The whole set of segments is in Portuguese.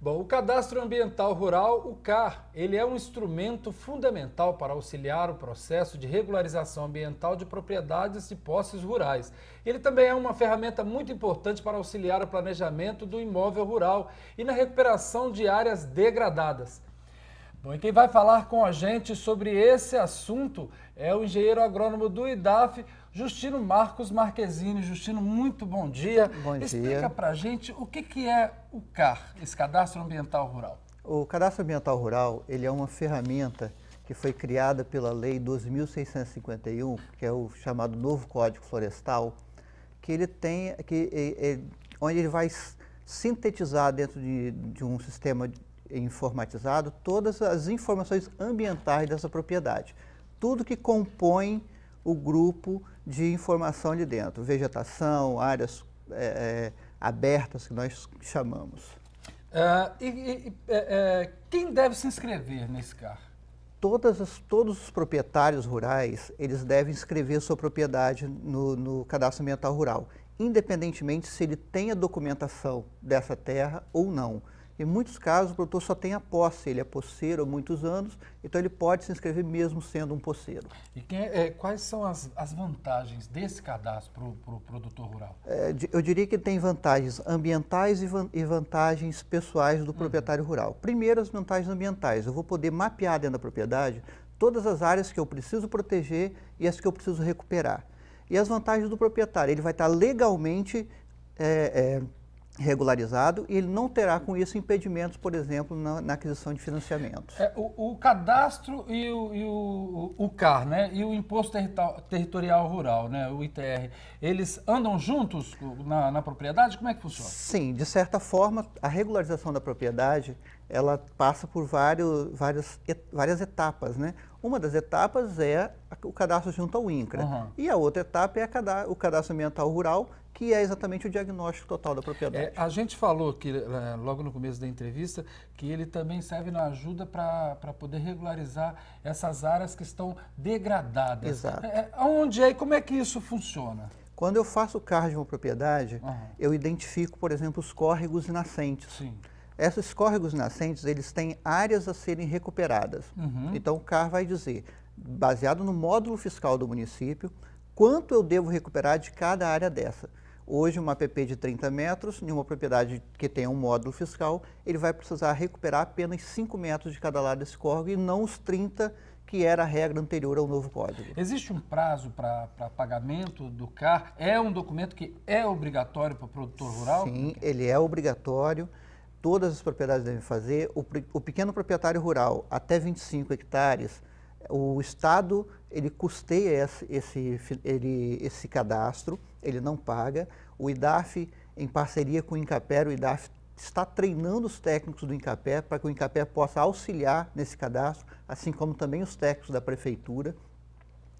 Bom, o Cadastro Ambiental Rural, o CAR, ele é um instrumento fundamental para auxiliar o processo de regularização ambiental de propriedades e posses rurais. Ele também é uma ferramenta muito importante para auxiliar o planejamento do imóvel rural e na recuperação de áreas degradadas. Bom, e quem vai falar com a gente sobre esse assunto é o engenheiro agrônomo do IDAF, Justino Marcos Marquezine. Justino, muito bom dia. Bom Explica dia. Explica para a gente o que, que é o CAR, esse Cadastro Ambiental Rural. O Cadastro Ambiental Rural ele é uma ferramenta que foi criada pela Lei 2.651, que é o chamado Novo Código Florestal, que ele tem, que, é, é, onde ele vai sintetizar dentro de, de um sistema informatizado todas as informações ambientais dessa propriedade. Tudo que compõe o grupo de informação ali dentro, vegetação, áreas é, é abertas que nós chamamos. Uh, e, e é, é, quem deve se inscrever nesse car Todas as, todos os proprietários rurais, eles devem inscrever sua propriedade no, no cadastro ambiental rural, independentemente se ele tem a documentação dessa terra ou não. Em muitos casos, o produtor só tem a posse, ele é posseiro há muitos anos, então ele pode se inscrever mesmo sendo um posseiro. E quem, é, é, quais são as, as, vantagens desse cadastro para o pro produtor rural? É, eu diria que tem vantagens ambientais e, van, e vantagens pessoais do uhum. proprietário rural. Primeiro, as vantagens ambientais. Eu vou poder mapear dentro da propriedade todas as áreas que eu preciso proteger e as que eu preciso recuperar. E as vantagens do proprietário, ele vai estar legalmente é, é regularizado e ele não terá com isso impedimentos, por exemplo, na, na aquisição de financiamento. É, o, o, cadastro e, o, e o, o, CAR, né? E o Imposto Territorial Rural, né? O ITR, eles andam juntos na, na propriedade? Como é que funciona? Sim, de certa forma, a regularização da propriedade ela passa por vários, várias, et, várias etapas, né? Uma das etapas é o cadastro junto ao INCRA uhum. e a outra etapa é a, o cadastro ambiental rural que é exatamente o diagnóstico total da propriedade. É, a gente falou que eh, logo no começo da entrevista que ele também serve na ajuda para poder regularizar essas áreas que estão degradadas. Exato. É, é onde é e como é que isso funciona? Quando eu faço o car de uma propriedade, uhum. eu identifico, por exemplo, os córregos e nascentes. Sim. Esses córregos e nascentes, eles têm áreas a serem recuperadas. Uhum. Então, o CAR vai dizer, baseado no módulo fiscal do município, quanto eu devo recuperar de cada área dessa. Hoje, uma APP de 30 metros, em uma propriedade que tenha um módulo fiscal, ele vai precisar recuperar apenas 5 metros de cada lado desse córrego e não os 30 que era a regra anterior ao novo código. Existe um prazo para pra pagamento do CAR? É um documento que é obrigatório para o produtor rural? Sim, ele é obrigatório. Todas as propriedades devem fazer. O, o pequeno proprietário rural, até 25 hectares, o Estado ele custeia esse, esse, ele, esse cadastro, ele não paga. O IDAF, em parceria com o INCAPER, o IDAF está treinando os técnicos do INCAPER para que o INCAPER possa auxiliar nesse cadastro, assim como também os técnicos da prefeitura,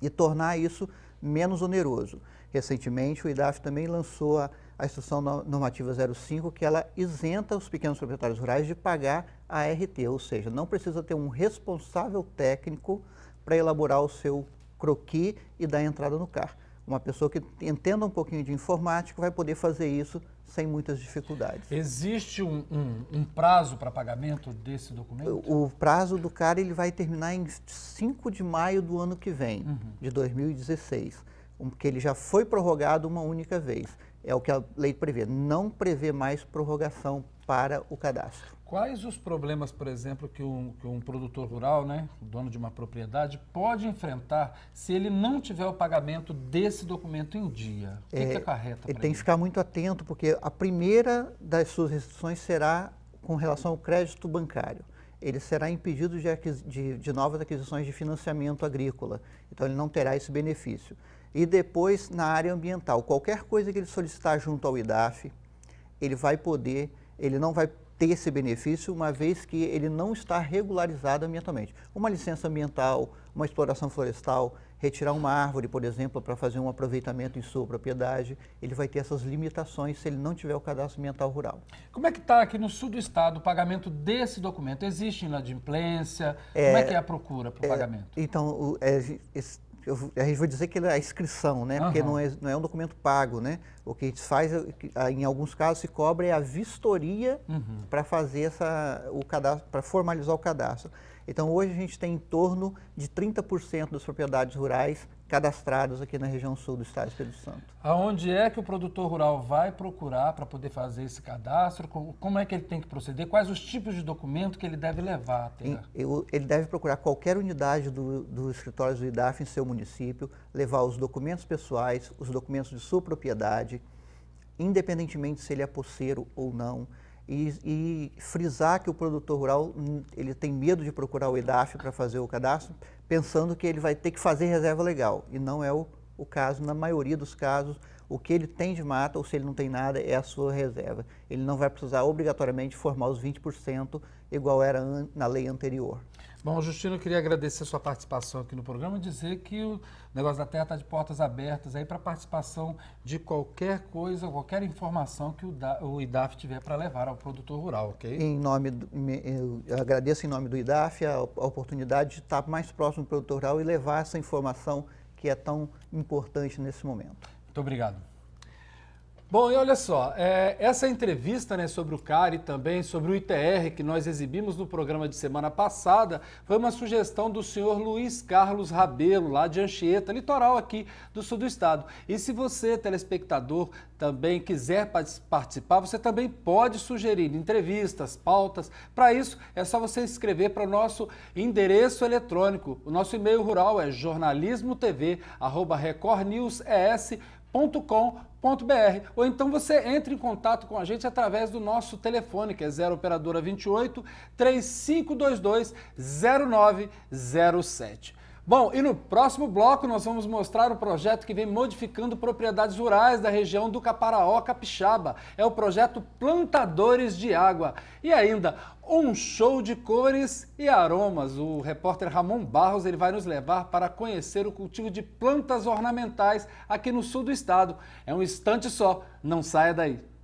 e tornar isso menos oneroso. Recentemente, o IDAF também lançou a, a Instrução Normativa 05, que ela isenta os pequenos proprietários rurais de pagar a RT, ou seja, não precisa ter um responsável técnico para elaborar o seu croquis e dar entrada no CAR. Uma pessoa que entenda um pouquinho de informática vai poder fazer isso sem muitas dificuldades. Existe um, um, um prazo para pagamento desse documento? O, o, prazo do CAR ele vai terminar em 5 de maio do ano que vem, uhum. de 2016 porque ele já foi prorrogado uma única vez. É o que a lei prevê. Não prevê mais prorrogação para o cadastro. Quais os problemas, por exemplo, que um, que um produtor rural, né, dono de uma propriedade, pode enfrentar se ele não tiver o pagamento desse documento em dia? O que, é, que acarreta? Ele tem ele? que ficar muito atento, porque a primeira das suas restrições será com relação ao crédito bancário ele será impedido de, de, de, novas aquisições de financiamento agrícola. Então, ele não terá esse benefício. E depois, na área ambiental, qualquer coisa que ele solicitar junto ao IDAF, ele vai poder, ele não vai ter esse benefício, uma vez que ele não está regularizado ambientalmente. Uma licença ambiental, uma exploração florestal, retirar uma árvore, por exemplo, para fazer um aproveitamento em sua propriedade, ele vai ter essas limitações se ele não tiver o cadastro ambiental rural. Como é que está aqui no sul do estado o pagamento desse documento? Existe inadimplência? É, Como é que é a procura para o é, pagamento? Então, o, é, esse, eu, a gente vai dizer que é a inscrição, né? Uhum. Porque não é, não é um documento pago, né? O que a gente faz, é ah, em alguns casos, se cobra é a vistoria uhum. para fazer essa, o cadastro, para formalizar o cadastro. Então, hoje a gente tem em torno de 30% das propriedades rurais cadastrados aqui na região sul do estado do Espírito Santo. Aonde é que o produtor rural vai procurar para poder fazer esse cadastro? Como é que ele tem que proceder? Quais os tipos de documento que ele deve levar ele deve procurar qualquer unidade do, do escritório do IDAF em seu município, levar os documentos pessoais, os documentos de sua propriedade, independentemente se ele é poceiro ou não, e, e, frisar que o produtor rural hum, ele tem medo de procurar o EDAF para fazer o cadastro, pensando que ele vai ter que fazer reserva legal, e não é o, o caso na maioria dos casos o que ele tem de mata ou se ele não tem nada é a sua reserva. Ele não vai precisar obrigatoriamente formar os 20% igual era na lei anterior. Bom, Justino, eu queria agradecer a sua participação aqui no programa e dizer que o Negócio da Terra está de portas abertas aí para participação de qualquer coisa, qualquer informação que o IDAF tiver para levar ao produtor rural, ok? Em nome, eu agradeço em nome do IDAF a oportunidade de estar mais próximo do produtor rural e levar essa informação que é tão importante nesse momento. Muito obrigado. Bom, e olha só, é, essa entrevista né, sobre o CAR e também sobre o ITR que nós exibimos no programa de semana passada foi uma sugestão do senhor Luiz Carlos Rabelo, lá de Anchieta, litoral aqui do sul do estado. E se você, telespectador, também quiser participar, você também pode sugerir entrevistas, pautas. Para isso, é só você escrever para o nosso endereço eletrônico. O nosso e-mail rural é jornalismotv.recordnewses.com www.radiocultura.com.br ou então você entre em contato com a gente através do nosso telefone, que é 0 operadora 28 3522 0907. Bom, e no próximo bloco nós vamos mostrar o projeto que vem modificando propriedades rurais da região do Caparaó Capixaba. É o projeto Plantadores de Água. E ainda um show de cores e aromas. O repórter Ramon Barros ele vai nos levar para conhecer o cultivo de plantas ornamentais aqui no sul do estado. É um instante só, não saia daí.